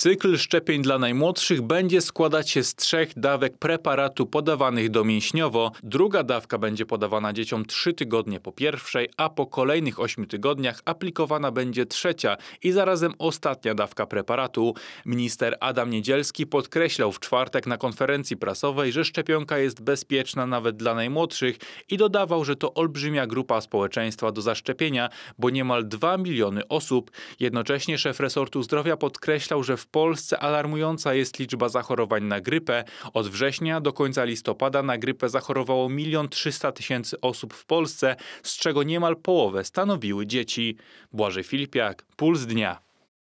Cykl szczepień dla najmłodszych będzie składać się z trzech dawek preparatu podawanych domięśniowo. Druga dawka będzie podawana dzieciom trzy tygodnie po pierwszej, a po kolejnych ośmiu tygodniach aplikowana będzie trzecia i zarazem ostatnia dawka preparatu. Minister Adam Niedzielski podkreślał w czwartek na konferencji prasowej, że szczepionka jest bezpieczna nawet dla najmłodszych i dodawał, że to olbrzymia grupa społeczeństwa do zaszczepienia, bo niemal 2 miliony osób. Jednocześnie szef resortu zdrowia podkreślał, że w w Polsce alarmująca jest liczba zachorowań na grypę. Od września do końca listopada na grypę zachorowało 1 300 tysięcy osób w Polsce, z czego niemal połowę stanowiły dzieci. Błażej Filipiak, Puls Dnia.